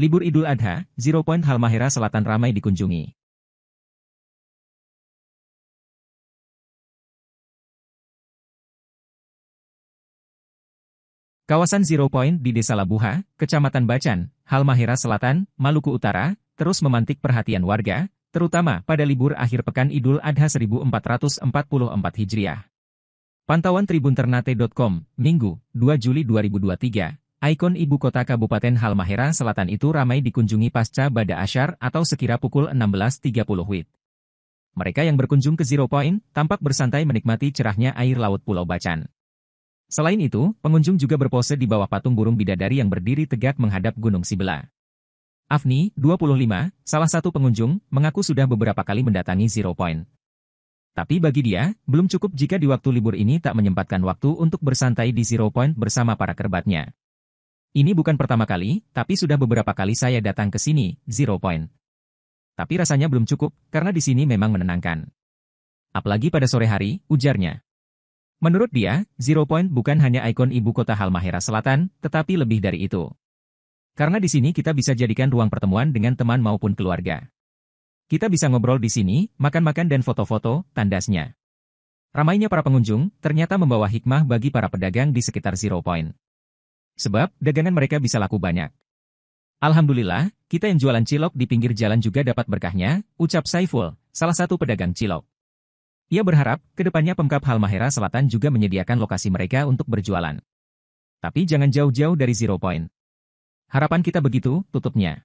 Libur Idul Adha, Zero Point Halmahera Selatan ramai dikunjungi. Kawasan Zero Point di Desa Labuha, Kecamatan Bacan, Halmahera Selatan, Maluku Utara, terus memantik perhatian warga, terutama pada libur akhir pekan Idul Adha 1444 Hijriah. Pantauan Tribun Ternate.com, Minggu, 2 Juli 2023, Ikon ibu kota Kabupaten Halmahera Selatan itu ramai dikunjungi pasca Bada Asyar atau sekira pukul 16.30 WIB. Mereka yang berkunjung ke Zero Point tampak bersantai menikmati cerahnya air laut Pulau Bacan. Selain itu, pengunjung juga berpose di bawah patung burung bidadari yang berdiri tegak menghadap Gunung Sibela. Afni, 25, salah satu pengunjung, mengaku sudah beberapa kali mendatangi Zero Point. Tapi bagi dia, belum cukup jika di waktu libur ini tak menyempatkan waktu untuk bersantai di Zero Point bersama para kerbatnya. Ini bukan pertama kali, tapi sudah beberapa kali saya datang ke sini, Zero Point. Tapi rasanya belum cukup, karena di sini memang menenangkan. Apalagi pada sore hari, ujarnya. Menurut dia, Zero Point bukan hanya ikon ibu kota Halmahera Selatan, tetapi lebih dari itu. Karena di sini kita bisa jadikan ruang pertemuan dengan teman maupun keluarga. Kita bisa ngobrol di sini, makan-makan dan foto-foto, tandasnya. Ramainya para pengunjung ternyata membawa hikmah bagi para pedagang di sekitar Zero Point. Sebab, dagangan mereka bisa laku banyak. Alhamdulillah, kita yang jualan cilok di pinggir jalan juga dapat berkahnya, ucap Saiful, salah satu pedagang cilok. Ia berharap, kedepannya Pemkap Halmahera Selatan juga menyediakan lokasi mereka untuk berjualan. Tapi jangan jauh-jauh dari zero point. Harapan kita begitu, tutupnya.